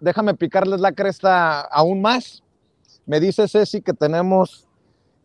déjame picarles la cresta aún más. Me dice Ceci que tenemos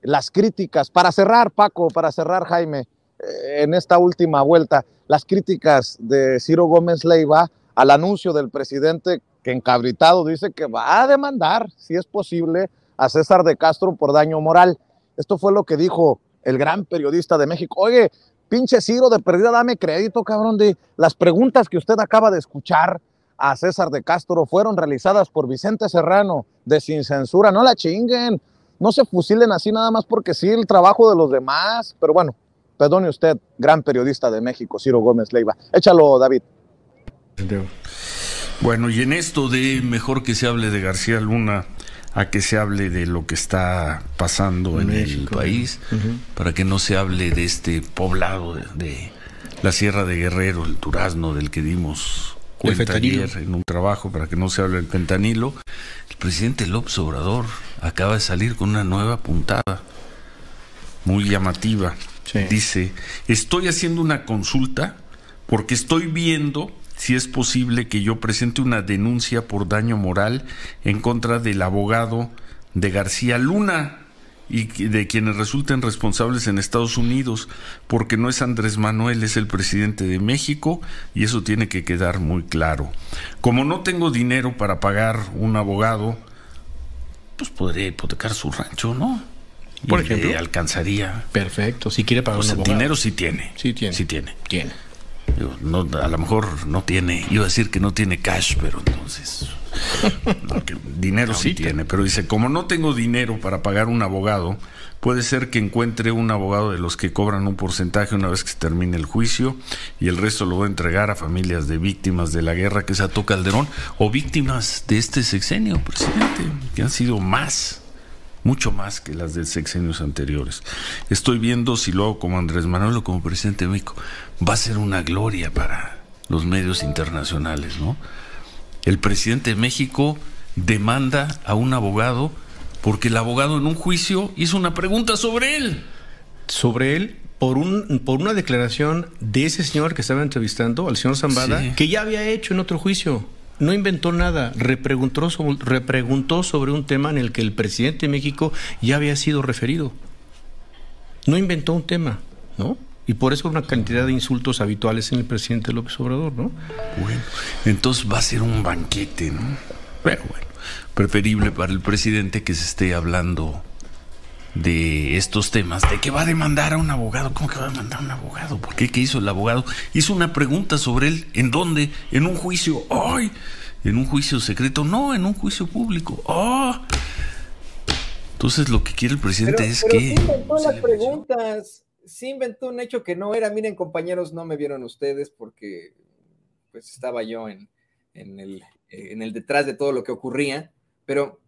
las críticas. Para cerrar, Paco, para cerrar, Jaime, eh, en esta última vuelta, las críticas de Ciro Gómez Leiva al anuncio del presidente que encabritado dice que va a demandar, si es posible, a César de Castro por daño moral. Esto fue lo que dijo el gran periodista de México. Oye, pinche Ciro, de perdida, dame crédito, cabrón, de las preguntas que usted acaba de escuchar a César de Castro fueron realizadas por Vicente Serrano de Sin Censura. No la chinguen, no se fusilen así nada más porque sí el trabajo de los demás. Pero bueno, perdone usted, gran periodista de México, Ciro Gómez Leiva. Échalo, David. Bueno, y en esto de mejor que se hable de García Luna a que se hable de lo que está pasando en, el país, para que no se hable de este poblado de, de la Sierra de Guerrero, el Durazno del que dimos en un trabajo para que no se hable del fentanilo, el presidente López Obrador acaba de salir con una nueva puntada muy llamativa. Dice, estoy haciendo una consulta porque estoy viendo si es posible que yo presente una denuncia por daño moral en contra del abogado de García Luna, y de quienes resulten responsables en Estados Unidos, porque no es Andrés Manuel, es el presidente de México y eso tiene que quedar muy claro. Como no tengo dinero para pagar un abogado, pues podría hipotecar su rancho, ¿no? Por ejemplo, alcanzaría. Perfecto, si quiere pagar un abogado. dinero sí tiene. Sí tiene. Sí tiene. Tiene. no, a lo mejor no tiene, iba a decir que no tiene cash, pero entonces dinero sí tiene, pero dice, como no tengo dinero para pagar un abogado, puede ser que encuentre un abogado de los que cobran un porcentaje una vez que se termine el juicio y el resto lo va a entregar a familias de víctimas de la guerra que se ató Calderón o víctimas de este sexenio, presidente, que han sido más mucho más que las de sexenios anteriores. Estoy viendo si lo como Andrés Manuel o como presidente de México. Va a ser una gloria para los medios internacionales, ¿no? el presidente de México demanda a un abogado porque el abogado en un juicio hizo una pregunta sobre él. Sobre él por, un, por una declaración de ese señor que estaba entrevistando, al señor Zambada, que ya había hecho en otro juicio. No inventó nada, repreguntó repreguntó sobre un tema en el que el presidente de México ya había sido referido. No inventó un tema, ¿no? Y por eso una cantidad de insultos habituales en el presidente López Obrador, ¿no? Bueno, entonces va a ser un banquete, ¿no? Pero bueno, preferible para el presidente que se esté hablando de estos temas, de que va a demandar a un abogado. ¿Cómo que va a demandar a un abogado? ¿Por qué? ¿Qué hizo el abogado? Hizo una pregunta sobre él. ¿En dónde? ¿En un juicio? ¡Ay! ¿En un juicio secreto? No, en un juicio público. ¡Oh! Entonces lo que quiere el presidente es que... las preguntas sí inventó un hecho que no era, miren compañeros, no me vieron ustedes porque pues estaba yo en, eh, el, detrás de todo lo que ocurría, pero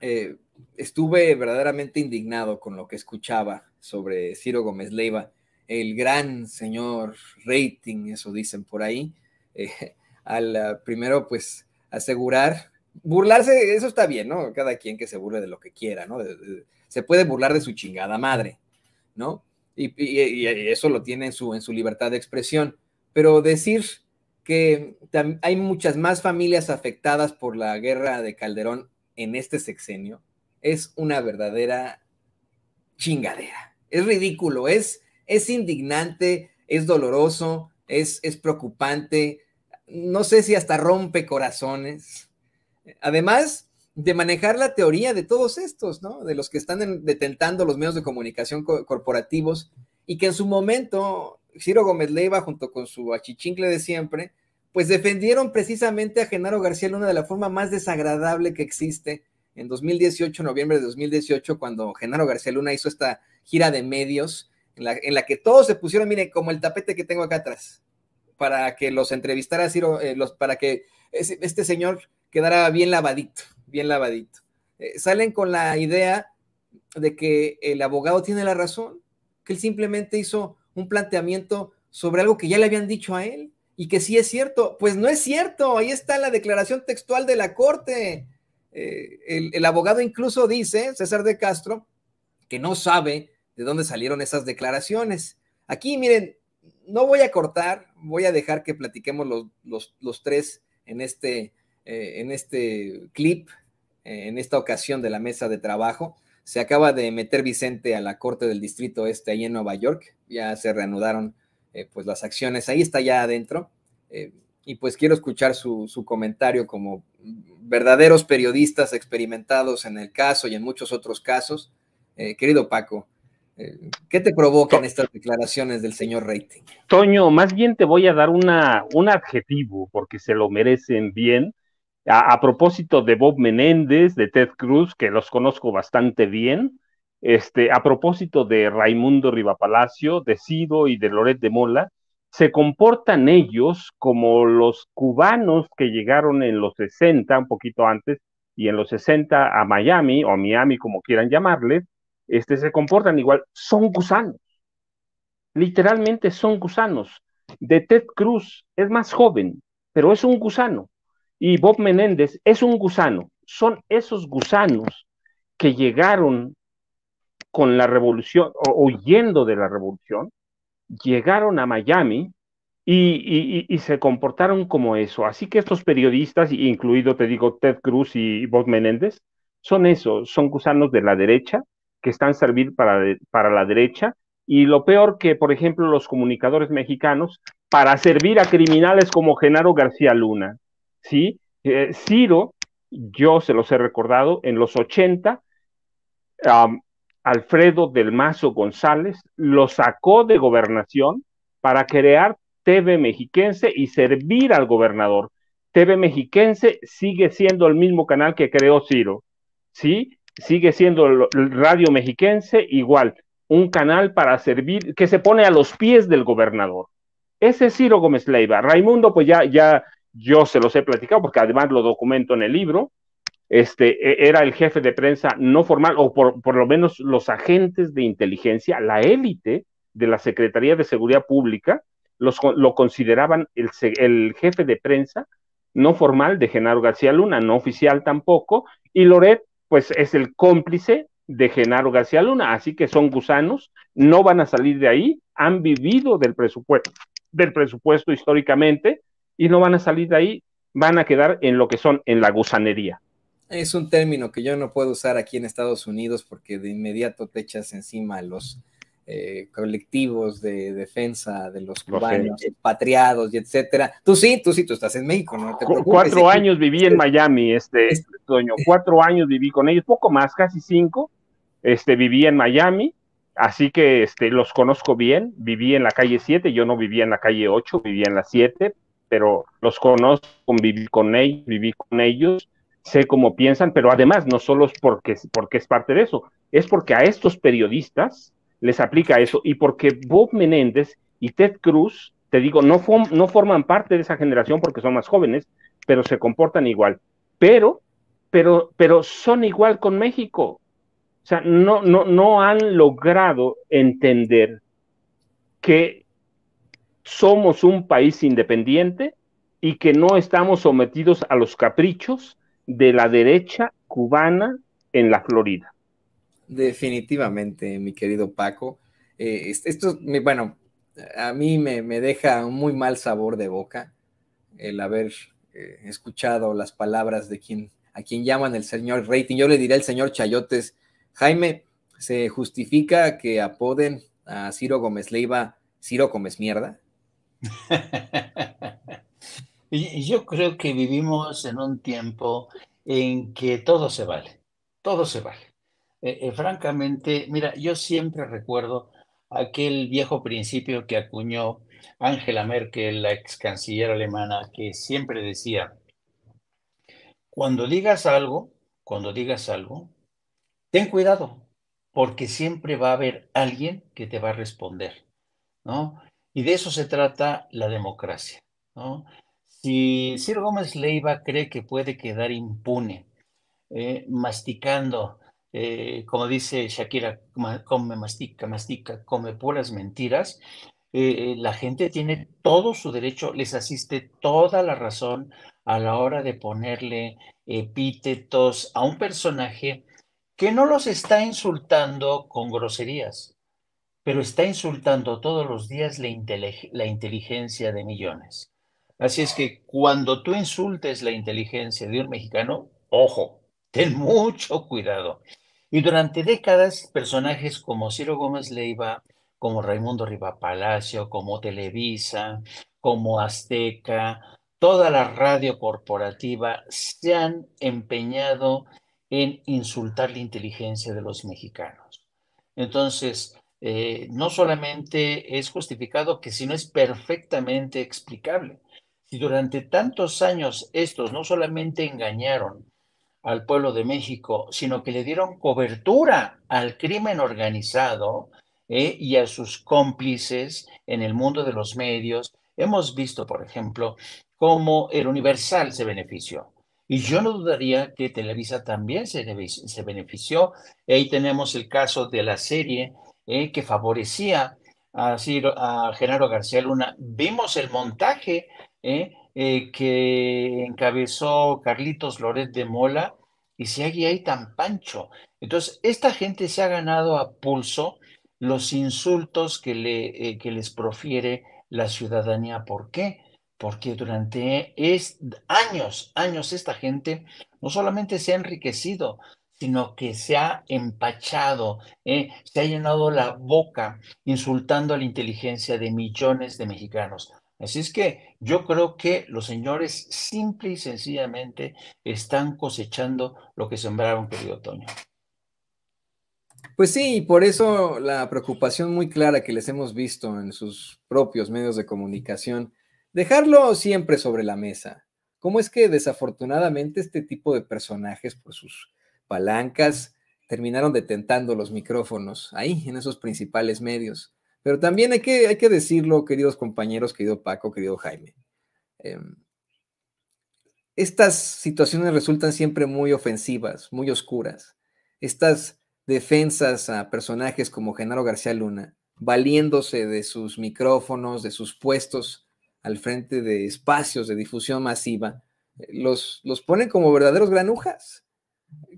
eh, estuve verdaderamente indignado con lo que escuchaba sobre Ciro Gómez Leiva, el gran señor rating, eso dicen por ahí, eh, al ah, primero pues asegurar, burlarse, eso está bien, ¿no? Cada quien que se burle de lo que quiera, ¿no? se puede burlar de su chingada madre, ¿no? y, eso lo tiene en su, en su libertad de expresión. Pero decir que hay muchas más familias afectadas por la guerra de Calderón en este sexenio es una verdadera chingadera. Es ridículo, es, es indignante, es doloroso, es, es preocupante, no sé si hasta rompe corazones. Además, de manejar la teoría de todos estos, ¿no? De los que están detentando los medios de comunicación corporativos y que en su momento Ciro Gómez Leiva junto con su achichincle de siempre, pues defendieron precisamente a Genaro García Luna de la forma más desagradable que existe en 2018, noviembre de 2018, cuando Genaro García Luna hizo esta gira de medios en la, en la que todos se pusieron, mire, como el tapete que tengo acá atrás, para que los entrevistara Ciro, eh, los, para que este señor quedara bien lavadito, bien lavadito. Eh, salen con la idea de que el abogado tiene la razón, que él simplemente hizo un planteamiento sobre algo que ya le habían dicho a él y que sí es cierto. Pues no es cierto, ahí está la declaración textual de la corte. Eh, el, abogado incluso dice, César de Castro, que no sabe de dónde salieron esas declaraciones. Aquí, miren, no voy a cortar, voy a dejar que platiquemos los, los tres en este eh, en este clip, eh, en esta ocasión de la mesa de trabajo. Se acaba de meter Vicente a la Corte del Distrito Este ahí en Nueva York. Ya se reanudaron eh, pues las acciones. Ahí está ya adentro. y pues quiero escuchar su, comentario como verdaderos periodistas experimentados en el caso y en muchos otros casos. querido Paco, ¿qué te provocan estas declaraciones del señor rating Toño, más bien te voy a dar una, un adjetivo, porque se lo merecen bien, a, propósito de Bob Menéndez, de Ted Cruz, que los conozco bastante bien, este, a propósito de Raimundo Rivapalacio, de Sido y de Loret de Mola, se comportan ellos como los cubanos que llegaron en los 60, un poquito antes, y en los 60 a Miami, o Miami como quieran llamarle, este, se comportan igual, son gusanos. Literalmente son gusanos. De Ted Cruz es más joven, pero es un gusano y Bob Menéndez es un gusano. Son esos gusanos que llegaron con la revolución, o huyendo de la revolución, llegaron a Miami y, se comportaron como eso. Así que estos periodistas, incluido, te digo, Ted Cruz y Bob Menéndez, son eso, son gusanos de la derecha que están servir para, para la derecha. Y lo peor que, por ejemplo, los comunicadores mexicanos, para servir a criminales como Genaro García Luna. ¿sí? Eh, Ciro, yo se los he recordado, en los 80, Alfredo del Mazo González lo sacó de gobernación para crear TV Mexiquense y servir al gobernador. TV Mexiquense sigue siendo el mismo canal que creó Ciro, ¿sí? Sigue siendo Radio Mexiquense igual, un canal para servir, que se pone a los pies del gobernador. Ese es Ciro Gómez Leiva. Raimundo, pues ya, ya, yo se los he platicado porque además lo documento en el libro, este, e, era el jefe de prensa no formal, o por, lo menos los agentes de inteligencia, la élite de la Secretaría de Seguridad Pública, lo consideraban el, el, jefe de prensa no formal de Genaro García Luna, no oficial tampoco, y Loret, pues es el cómplice de Genaro García Luna, así que son gusanos, no van a salir de ahí, han vivido del presupuesto, del presupuesto históricamente, y no van a salir de ahí, van a quedar en lo que son, en la gusanería. Es un término que yo no puedo usar aquí en Estados Unidos porque de inmediato te echas encima a los eh, colectivos de defensa de los cubanos, patriados y etcétera. Tú sí, tú sí, tú estás en México, no Cuatro años viví en Miami, este, dueño, cuatro años viví con ellos, poco más, casi cinco, este, viví en Miami, así que este, los conozco bien, viví en la calle 7, yo no vivía en la calle 8, vivía en la 7, pero los conozco, con ellos, viví con ellos, sé cómo piensan, pero además no solo es porque, es parte de eso, es porque a estos periodistas les aplica eso y porque Bob Menéndez y Ted Cruz, te digo, no, no forman parte de esa generación porque son más jóvenes, pero se comportan igual. Pero, pero, pero son igual con México. O sea, no, no, no han logrado entender que somos un país independiente y que no estamos sometidos a los caprichos de la derecha cubana en la Florida. Definitivamente, mi querido Paco. Eh, esto, bueno, a mí me, deja un muy mal sabor de boca el haber eh, escuchado las palabras de quien, a quien llaman el señor Rating. Yo le diré al señor Chayotes, Jaime, se justifica que apoden a Ciro Gómez Leiva Ciro Gómez Mierda. Yo creo que vivimos en un tiempo en que todo se vale, todo se vale. Eh, eh, francamente, mira, yo siempre recuerdo aquel viejo principio que acuñó Angela Merkel, la ex canciller alemana, que siempre decía, cuando digas algo, cuando digas algo, ten cuidado, porque siempre va a haber alguien que te va a responder, ¿no? Y de eso se trata la democracia. Si Sir Gómez Leiva cree que puede quedar impune, eh, masticando, eh, como dice Shakira, come, mastica, mastica, come puras mentiras, eh, la gente tiene todo su derecho, les asiste toda la razón a la hora de ponerle epítetos a un personaje que no los está insultando con groserías, pero está insultando todos los días la, inteligencia de millones. Así es que cuando tú insultes la inteligencia de un mexicano, ojo, ten mucho cuidado. Y durante décadas, personajes como Ciro Gómez Leiva, como Raimundo Riva Palacio, como Televisa, como Azteca, toda la radio corporativa se han empeñado en insultar la inteligencia de los mexicanos. Entonces, eh, no solamente es justificado, que no es perfectamente explicable. Si durante tantos años estos no solamente engañaron al pueblo de México, sino que le dieron cobertura al crimen organizado eh, y a sus cómplices en el mundo de los medios. Hemos visto, por ejemplo, cómo el Universal se benefició. Y yo no dudaría que Televisa también se, se benefició. Ahí tenemos el caso de la serie eh, que favorecía a, a Genaro García Luna. Vimos el montaje eh, eh, que encabezó Carlitos Loret de Mola y si hay ahí tan pancho. Entonces, esta gente se ha ganado a pulso los insultos que, le, que les profiere la ciudadanía. ¿Por qué? Porque durante es, años, años esta gente no solamente se ha enriquecido, sino que se ha empachado, ¿eh? se ha llenado la boca insultando a la inteligencia de millones de mexicanos. Así es que yo creo que los señores simple y sencillamente están cosechando lo que sembraron, querido otoño Pues sí, y por eso la preocupación muy clara que les hemos visto en sus propios medios de comunicación, dejarlo siempre sobre la mesa. ¿Cómo es que desafortunadamente este tipo de personajes, por sus palancas terminaron detentando los micrófonos ahí, en esos principales medios. Pero también hay que, hay que decirlo, queridos compañeros, querido Paco, querido Jaime. Em, estas situaciones resultan siempre muy ofensivas, muy oscuras. Estas defensas a personajes como Genaro García Luna, valiéndose de sus micrófonos, de sus puestos al frente de espacios de difusión masiva, eh, los, los ponen como verdaderos granujas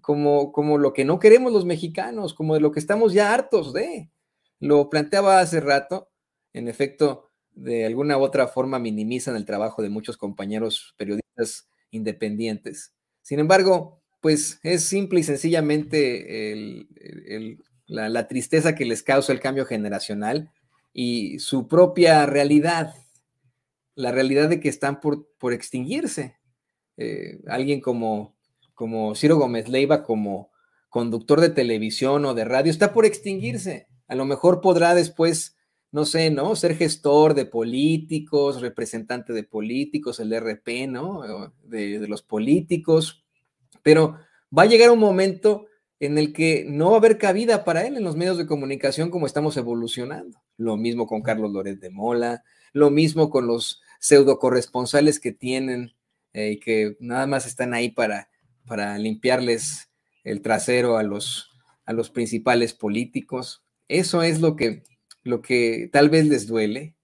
como, lo que no queremos los mexicanos, como de lo que estamos ya hartos de. Lo planteaba hace rato, en efecto, de alguna u otra forma minimizan el trabajo de muchos compañeros periodistas independientes. Sin embargo, pues es simple y sencillamente la, tristeza que les causa el cambio generacional y su propia realidad, la realidad de que están por, por extinguirse. Eh, alguien como como Ciro Gómez Leiva, como conductor de televisión o de radio, está por extinguirse. A lo mejor podrá después, no sé, ¿no? Ser gestor de políticos, representante de políticos, el RP, ¿no? De, los políticos. Pero va a llegar un momento en el que no va a haber cabida para él en los medios de comunicación como estamos evolucionando. Lo mismo con Carlos Lórez de Mola, lo mismo con los pseudo corresponsales que tienen eh, y que nada más están ahí para para limpiarles el trasero a los, a los principales políticos. Eso es lo que, lo que tal vez les duele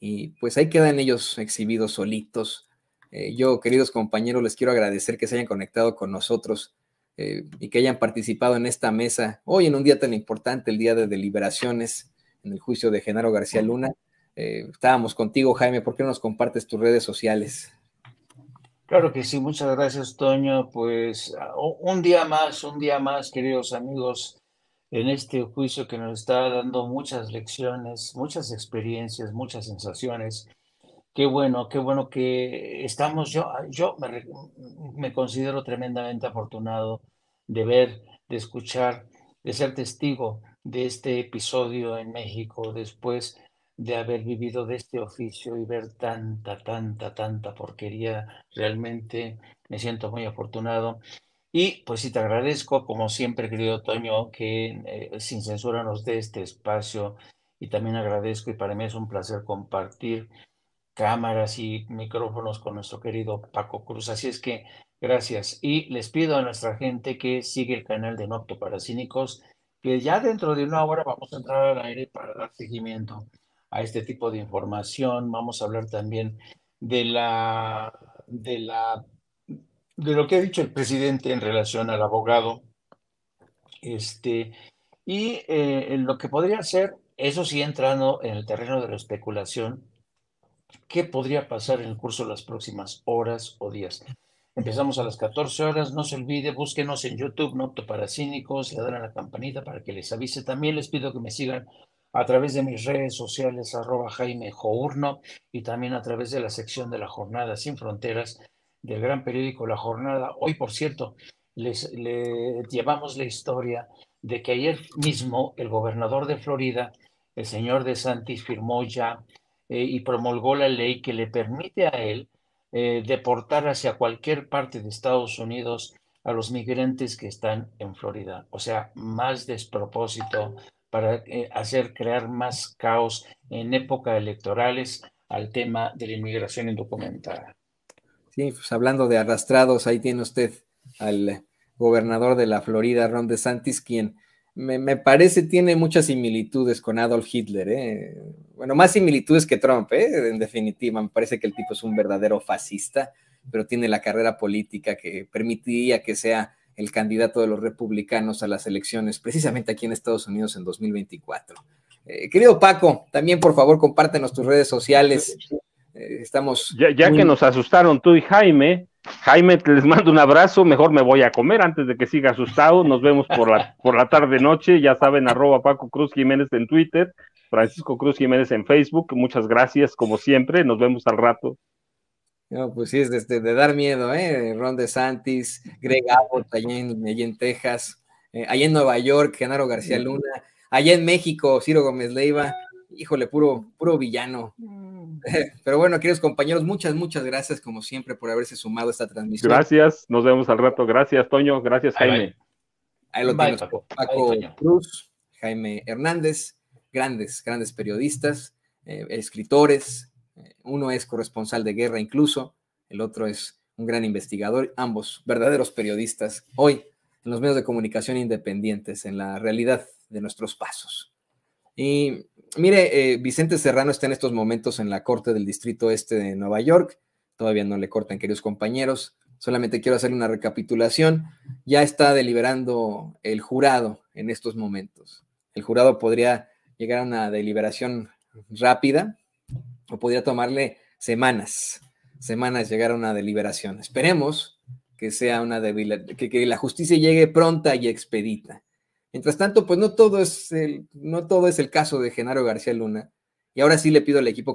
y pues ahí quedan ellos exhibidos solitos. Eh, yo, queridos compañeros, les quiero agradecer que se hayan conectado con nosotros eh, y que hayan participado en esta mesa hoy en un día tan importante, el día de deliberaciones en el juicio de Genaro García Luna. Eh, estábamos contigo, Jaime, ¿por qué no nos compartes tus redes sociales? Claro que sí, muchas gracias Toño. Pues ah, un día más, un día más, queridos amigos, en este juicio que nos está dando muchas lecciones, muchas experiencias, muchas sensaciones. Qué bueno, qué bueno que estamos. Yo, ah, yo me, me considero tremendamente afortunado de ver, de escuchar, de ser testigo de este episodio en México después de haber vivido de este oficio y ver tanta, tanta, tanta porquería. Realmente me siento muy afortunado. Y pues sí, te agradezco, como siempre, querido Toño, que eh, sin censura nos dé este espacio. Y también agradezco, y para mí es un placer compartir cámaras y micrófonos con nuestro querido Paco Cruz. Así es que gracias. Y les pido a nuestra gente que sigue el canal de Nocto para Cínicos, que ya dentro de una hora vamos a entrar al aire para dar seguimiento a este tipo de información. Vamos a hablar también de la de la de lo que ha dicho el presidente en relación al abogado. Este, y eh, lo que podría ser, eso sí entrando en el terreno de la especulación, ¿qué podría pasar en el curso de las próximas horas o días? Empezamos a las 14 horas, no se olvide, búsquenos en YouTube, Nocto para Cínicos, le dan a la campanita para que les avise. También les pido que me sigan a través de mis redes sociales, arroba Jaime Journo, y también a través de la sección de la Jornada Sin Fronteras del gran periódico La Jornada. Hoy, por cierto, les, llevamos la historia de que ayer mismo el gobernador de Florida, el señor De Santis, firmó ya eh, y promulgó la ley que le permite a él eh, deportar hacia cualquier parte de Estados Unidos a los migrantes que están en Florida. O sea, más despropósito para eh, hacer crear más caos en época electorales al tema de la inmigración indocumentada. Sí, pues hablando de arrastrados, ahí tiene usted al gobernador de la Florida, Ron DeSantis, quien me, parece tiene muchas similitudes con Adolf Hitler. ¿eh? Bueno, más similitudes que Trump, ¿eh? en definitiva. Me parece que el tipo es un verdadero fascista, pero tiene la carrera política que permitiría que sea el candidato de los republicanos a las elecciones, precisamente aquí en Estados Unidos en 2024. Eh, querido Paco, también por favor compártenos tus redes sociales. Eh, estamos. Ya, que nos asustaron tú y Jaime, Jaime, les mando un abrazo, mejor me voy a comer antes de que siga asustado. Nos vemos por la, por la tarde noche, ya saben, arroba Paco Cruz Jiménez en Twitter, Francisco Cruz Jiménez en Facebook. Muchas gracias, como siempre, nos vemos al rato. No, pues sí, es este, de, dar miedo, ¿eh? Ron DeSantis, Greg Abbott allá en, Texas, eh, allá en Nueva York, Genaro García Luna, allá en México, Ciro Gómez Leiva, híjole, puro, puro villano. Mm. Pero bueno, queridos compañeros, muchas, muchas gracias como siempre por haberse sumado a esta transmisión. Gracias, nos vemos al rato. Gracias, Toño, gracias, Jaime. Ahí lo tienes, Paco, Cruz, Jaime Hernández, grandes, grandes periodistas, eh, escritores, eh, uno es corresponsal de guerra incluso, el otro es un gran investigador, ambos verdaderos periodistas hoy en los medios de comunicación independientes, en la realidad de nuestros pasos. Y mire, eh, Vicente Serrano está en estos momentos en la Corte del Distrito Este de Nueva York. Todavía no le cortan, queridos compañeros. Solamente quiero hacer una recapitulación. Ya está deliberando el jurado en estos momentos. El jurado podría llegar a una deliberación rápida, podría tomarle semanas, semanas llegar a una deliberación. Esperemos que sea una débil que la justicia llegue pronta y expedita. Mientras tanto, pues no todo es el, no todo es el caso de Genaro García Luna. Y ahora sí le pido al equipo